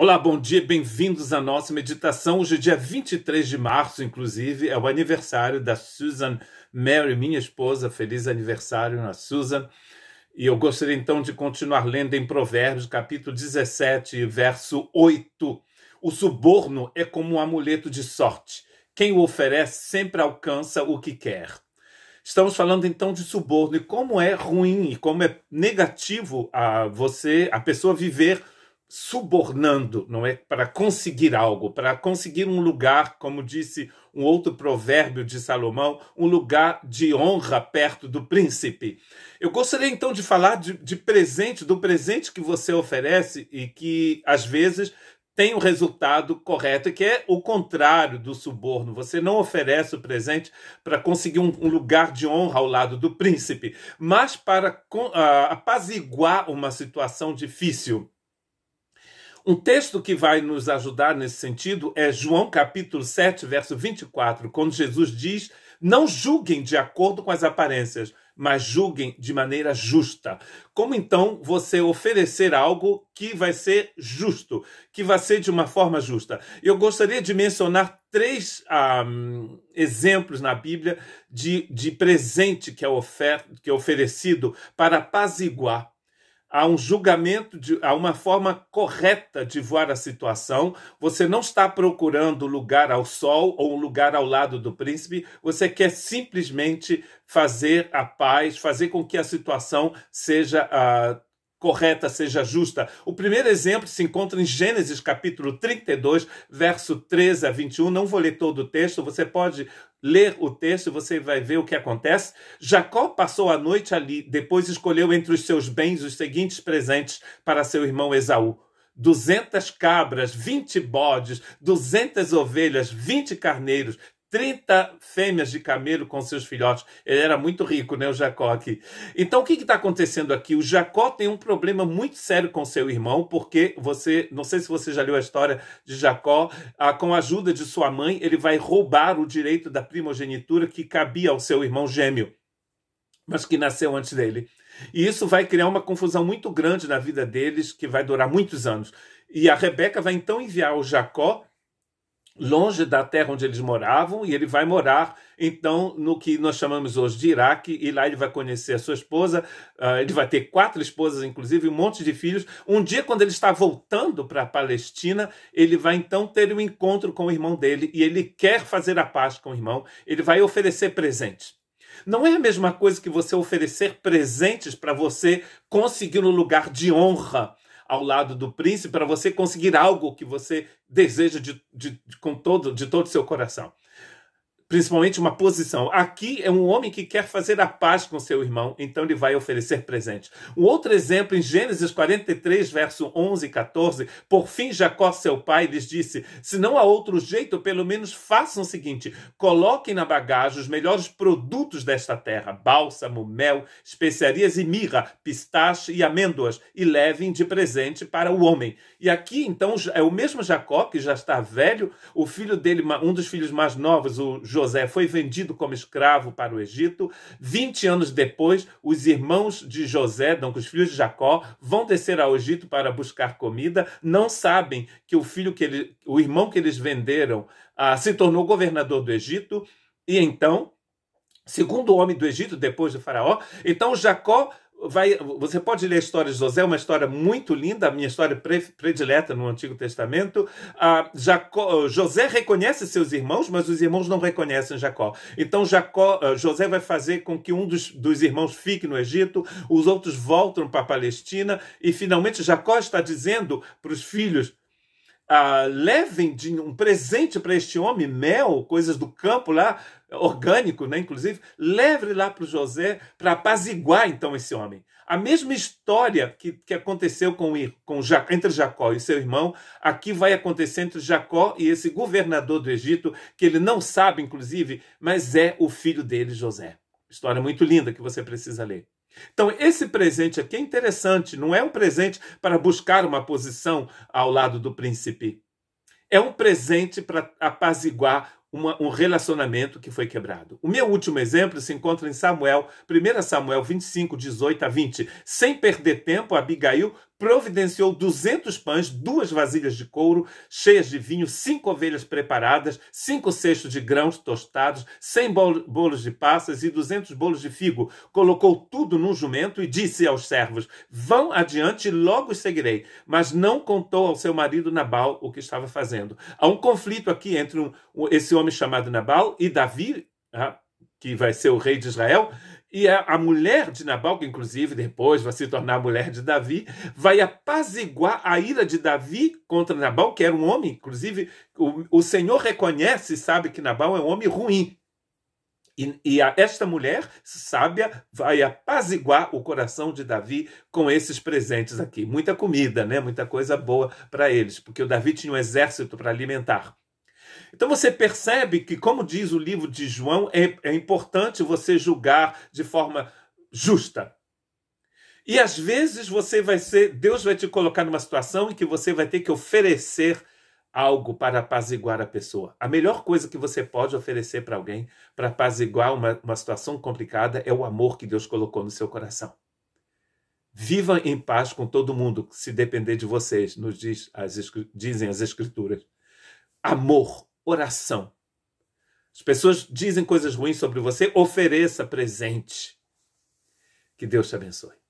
Olá, bom dia, bem-vindos à nossa meditação. Hoje, é dia 23 de março, inclusive, é o aniversário da Susan Mary, minha esposa. Feliz aniversário na Susan. E eu gostaria então de continuar lendo em Provérbios, capítulo 17, verso 8. O suborno é como um amuleto de sorte. Quem o oferece sempre alcança o que quer. Estamos falando então de suborno e como é ruim e como é negativo a você, a pessoa viver subornando, não é? Para conseguir algo, para conseguir um lugar, como disse um outro provérbio de Salomão, um lugar de honra perto do príncipe. Eu gostaria então de falar de, de presente, do presente que você oferece e que às vezes tem o resultado correto, que é o contrário do suborno. Você não oferece o presente para conseguir um, um, lugar de honra ao lado do príncipe, mas para uh, apaziguar uma situação difícil. Um texto que vai nos ajudar nesse sentido é João capítulo 7, verso 24, quando Jesus diz: "Não julguem de acordo com as aparências, mas julguem de maneira justa". Como então você oferecer algo que vai ser justo, que vai ser de uma forma justa? Eu gostaria de mencionar três um, exemplos na Bíblia de, de presente que é, ofer que é oferecido para apaziguar há um julgamento, de, há uma forma correta de voar a situação. Você não está procurando lugar ao sol ou um lugar ao lado do príncipe, você quer simplesmente fazer a paz, fazer com que a situação seja uh, correta, seja justa. O primeiro exemplo se encontra em Gênesis capítulo 32, verso 13 a 21. Não vou ler todo o texto, você pode ler o texto e você vai ver o que acontece. Jacó passou a noite ali, depois escolheu entre os seus bens os seguintes presentes para seu irmão Esaú. 200 cabras, 20 bodes, 200 ovelhas, 20 carneiros, 30 fêmeas de camelo com seus filhotes. Ele era muito rico, né, o Jacó aqui. Então, o que está acontecendo aqui? O Jacó tem um problema muito sério com seu irmão, porque você, não sei se você já leu a história de Jacó, ah, com a ajuda de sua mãe, ele vai roubar o direito da primogenitura que cabia ao seu irmão gêmeo, mas que nasceu antes dele. E isso vai criar uma confusão muito grande na vida deles, que vai durar muitos anos. E a Rebeca vai então enviar o Jacó longe da terra onde eles moravam e ele vai morar então no que nós chamamos hoje de Iraque e lá ele vai conhecer a sua esposa ah, ele vai ter quatro esposas inclusive um monte de filhos um dia quando ele está voltando para a Palestina ele vai então ter um encontro com o irmão dele e ele quer fazer a paz com o irmão ele vai oferecer presentes não é a mesma coisa que você oferecer presentes para você conseguir um lugar de honra ao lado do príncipe para você conseguir algo que você deseja de, de, de com todo, de todo o seu coração principalmente uma posição. Aqui é um homem que quer fazer a paz com seu irmão, então ele vai oferecer presente. Um outro exemplo em Gênesis 43, verso 11 e 14, por fim Jacó, seu pai, lhes disse: "Se não há outro jeito, pelo menos façam o seguinte: coloquem na bagagem os melhores produtos desta terra: bálsamo, mel, especiarias e mirra, pistache e amêndoas, e levem de presente para o homem." E aqui então é o mesmo Jacó que já está velho, o filho dele, um dos filhos mais novos, o José foi vendido como escravo para o Egito. 20 anos depois, os irmãos de José, então, os filhos de Jacó, vão descer ao Egito para buscar comida. Não sabem que o filho que ele, o irmão que eles venderam ah, se tornou governador do Egito. E então, segundo o homem do Egito, depois do faraó, então Jacó vai, você pode ler a história de José, uma história muito linda, a minha história pre, predileta no Antigo Testamento. Ah, Jacó, José reconhece seus irmãos, mas os irmãos não reconhecem Jacó. Então Jacó, ah, José vai fazer com que um dos, dos irmãos fique no Egito, os outros voltam para a Palestina, e finalmente Jacó está dizendo para os filhos. Ah, levem de, um presente para este homem, mel, coisas do campo lá, orgânico, né, inclusive, leve lá para o José para apaziguar então esse homem. A mesma história que, que aconteceu com, com entre Jacó e seu irmão, aqui vai acontecer entre Jacó e esse governador do Egito, que ele não sabe, inclusive, mas é o filho dele, José. História muito linda que você precisa ler. Então, esse presente aqui é interessante, não é um presente para buscar uma posição ao lado do príncipe. É um presente para apaziguar uma, um relacionamento que foi quebrado. O meu último exemplo se encontra em Samuel, 1 Samuel 25, 18 a 20. Sem perder tempo, Abigail providenciou 200 pães, duas vasilhas de couro cheias de vinho, cinco ovelhas preparadas, cinco cestos de grãos tostados, 100 bolos de passas e 200 bolos de figo. Colocou tudo num jumento e disse aos servos: Vão adiante, logo os seguirei. Mas não contou ao seu marido Nabal o que estava fazendo. Há um conflito aqui entre um, esse homem chamado Nabal e Davi, ah, que vai ser o rei de Israel, e a mulher de Nabal, que inclusive depois vai se tornar a mulher de Davi, vai apaziguar a ira de Davi contra Nabal, que era um homem, inclusive o, o Senhor reconhece e sabe que Nabal é um homem ruim. E, e a, esta mulher sábia vai apaziguar o coração de Davi com esses presentes aqui. Muita comida, né? muita coisa boa para eles, porque o Davi tinha um exército para alimentar. Então você percebe que, como diz o livro de João, é, é importante você julgar de forma justa. E às vezes você vai ser, Deus vai te colocar numa situação em que você vai ter que oferecer algo para apaziguar a pessoa. A melhor coisa que você pode oferecer para alguém para apaziguar uma, uma situação complicada é o amor que Deus colocou no seu coração. Viva em paz com todo mundo, se depender de vocês, nos diz as, dizem as Escrituras. Amor, oração. As pessoas dizem coisas ruins sobre você, ofereça presente. Que Deus te abençoe.